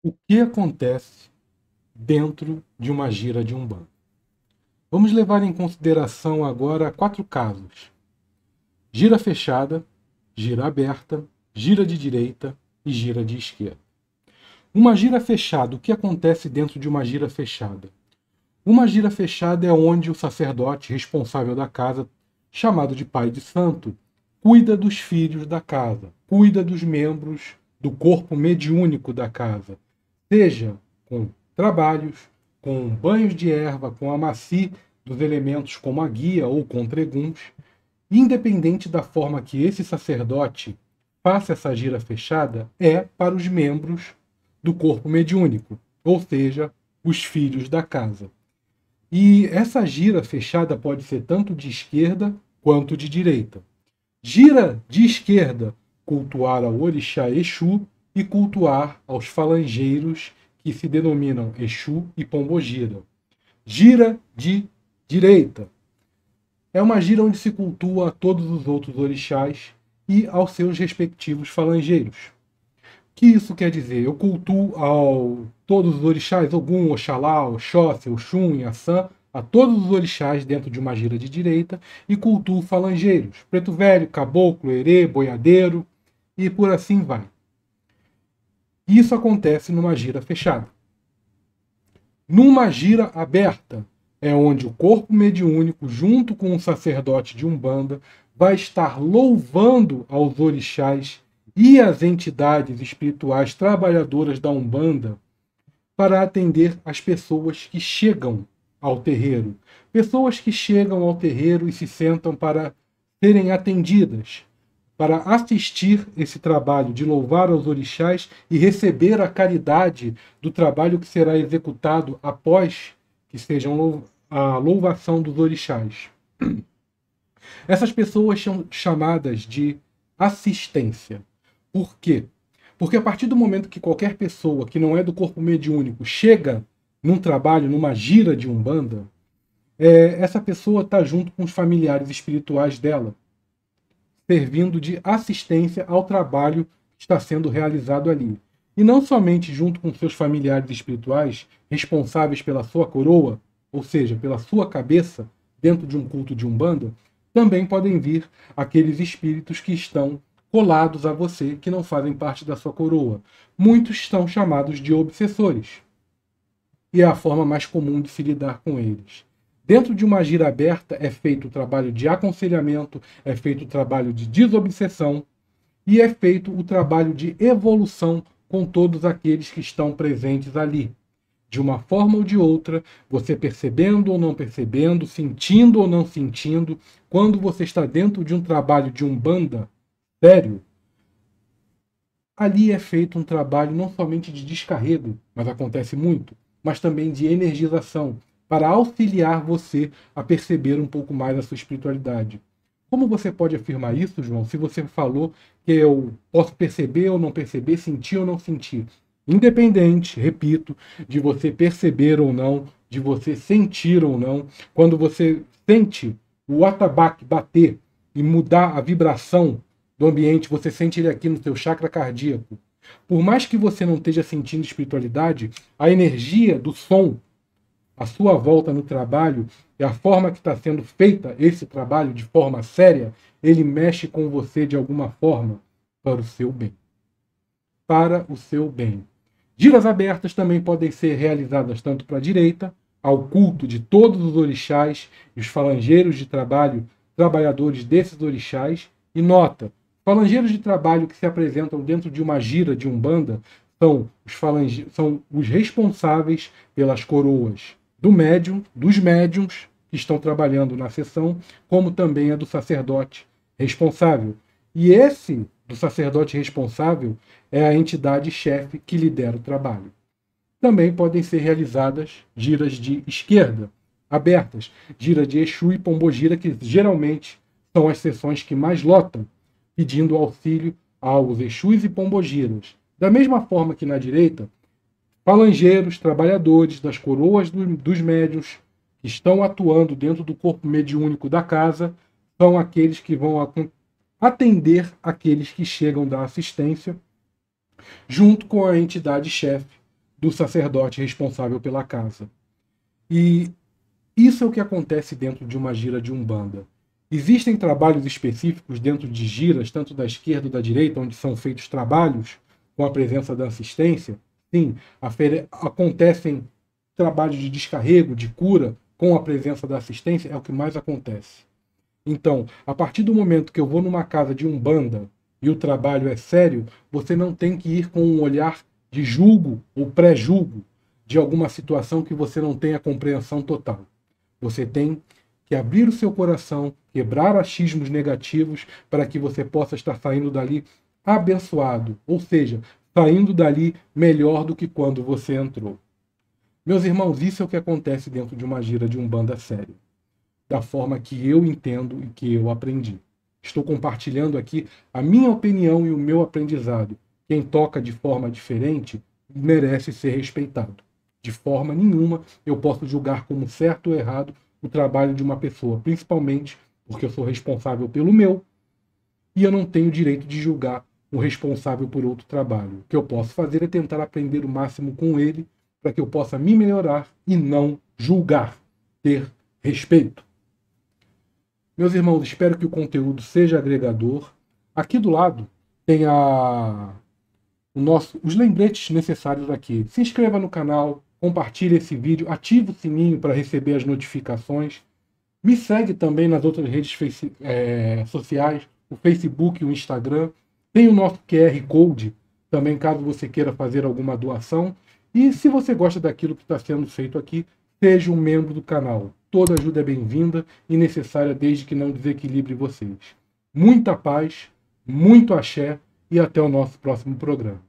o que acontece dentro de uma gira de um banco. Vamos levar em consideração agora quatro casos: gira fechada, gira aberta, gira de direita e gira de esquerda. Uma gira fechada, o que acontece dentro de uma gira fechada? Uma gira fechada é onde o sacerdote responsável da casa, chamado de pai de santo, cuida dos filhos da casa, cuida dos membros do corpo mediúnico da casa, seja com trabalhos, com banhos de erva, com a maci dos elementos como a guia ou com treguns, independente da forma que esse sacerdote faça essa gira fechada, é para os membros do corpo mediúnico, ou seja, os filhos da casa. E essa gira fechada pode ser tanto de esquerda quanto de direita. Gira de esquerda, cultuar ao orixá Exu e cultuar aos falangeiros que se denominam Exu e Pombogira. Gira de direita. É uma gira onde se cultua a todos os outros orixás e aos seus respectivos falangeiros. O que isso quer dizer? Eu cultuo ao todos os orixás, Ogum, Oxalá, Oxóssi, Oxum, Yassan, a todos os orixás dentro de uma gira de direita e cultuo falangeiros, preto velho, caboclo, herê, boiadeiro e por assim vai. Isso acontece numa gira fechada. Numa gira aberta, é onde o corpo mediúnico, junto com o sacerdote de Umbanda, vai estar louvando aos orixás e às entidades espirituais trabalhadoras da Umbanda para atender as pessoas que chegam ao terreiro. Pessoas que chegam ao terreiro e se sentam para serem atendidas, para assistir esse trabalho de louvar aos orixás e receber a caridade do trabalho que será executado após que seja a louvação dos orixás. Essas pessoas são chamadas de assistência. Por quê? Porque a partir do momento que qualquer pessoa que não é do corpo mediúnico chega num trabalho, numa gira de umbanda, é, essa pessoa está junto com os familiares espirituais dela servindo de assistência ao trabalho que está sendo realizado ali. E não somente junto com seus familiares espirituais, responsáveis pela sua coroa, ou seja, pela sua cabeça, dentro de um culto de umbanda, também podem vir aqueles espíritos que estão colados a você, que não fazem parte da sua coroa. Muitos são chamados de obsessores. E é a forma mais comum de se lidar com eles. Dentro de uma gira aberta é feito o trabalho de aconselhamento, é feito o trabalho de desobsessão e é feito o trabalho de evolução com todos aqueles que estão presentes ali. De uma forma ou de outra, você percebendo ou não percebendo, sentindo ou não sentindo, quando você está dentro de um trabalho de umbanda sério, ali é feito um trabalho não somente de descarrego, mas acontece muito, mas também de energização, para auxiliar você a perceber um pouco mais a sua espiritualidade. Como você pode afirmar isso, João, se você falou que eu posso perceber ou não perceber, sentir ou não sentir? Independente, repito, de você perceber ou não, de você sentir ou não, quando você sente o atabaque bater e mudar a vibração do ambiente, você sente ele aqui no seu chakra cardíaco. Por mais que você não esteja sentindo espiritualidade, a energia do som a sua volta no trabalho e a forma que está sendo feita esse trabalho de forma séria, ele mexe com você de alguma forma para o seu bem. Para o seu bem. Giras abertas também podem ser realizadas tanto para a direita, ao culto de todos os orixás e os falangeiros de trabalho, trabalhadores desses orixás. E nota: falangeiros de trabalho que se apresentam dentro de uma gira de umbanda são os, falange... são os responsáveis pelas coroas, do médium, dos médiums que estão trabalhando na sessão, como também a do sacerdote responsável. E esse do sacerdote responsável é a entidade chefe que lidera o trabalho. Também podem ser realizadas giras de esquerda, abertas, gira de Exu e Pombogira, que geralmente são as sessões que mais lotam, pedindo auxílio aos Exus e Pombogiras. Da mesma forma que na direita, falangeiros, trabalhadores das coroas do, dos médios que estão atuando dentro do corpo mediúnico da casa são aqueles que vão atender aqueles que chegam da assistência, junto com a entidade chefe do sacerdote responsável pela casa. E isso é o que acontece dentro de uma gira de umbanda. Existem trabalhos específicos dentro de giras, tanto da esquerda ou da direita, onde são feitos trabalhos com a presença da assistência, Sim, acontecem trabalhos de descarrego, de cura, com a presença da assistência, é o que mais acontece. Então, a partir do momento que eu vou numa casa de umbanda e o trabalho é sério, você não tem que ir com um olhar de julgo ou pré-julgo de alguma situação que você não tenha compreensão total. Você tem que abrir o seu coração, quebrar achismos negativos para que você possa estar saindo dali abençoado, ou seja, saindo dali melhor do que quando você entrou. Meus irmãos, isso é o que acontece dentro de uma gira de um banda sério, da forma que eu entendo e que eu aprendi. Estou compartilhando aqui a minha opinião e o meu aprendizado. Quem toca de forma diferente merece ser respeitado. De forma nenhuma eu posso julgar como certo ou errado o trabalho de uma pessoa, principalmente porque eu sou responsável pelo meu e eu não tenho direito de julgar o responsável por outro trabalho. O que eu posso fazer é tentar aprender o máximo com ele para que eu possa me melhorar e não julgar, ter respeito. Meus irmãos, espero que o conteúdo seja agregador. Aqui do lado tem a o nosso, os lembretes necessários aqui. Se inscreva no canal, compartilhe esse vídeo, ative o sininho para receber as notificações. Me segue também nas outras redes face, é, sociais, o Facebook e o Instagram. Tem o nosso QR Code também, caso você queira fazer alguma doação. E se você gosta daquilo que está sendo feito aqui, seja um membro do canal. Toda ajuda é bem-vinda e necessária desde que não desequilibre vocês. Muita paz, muito axé e até o nosso próximo programa.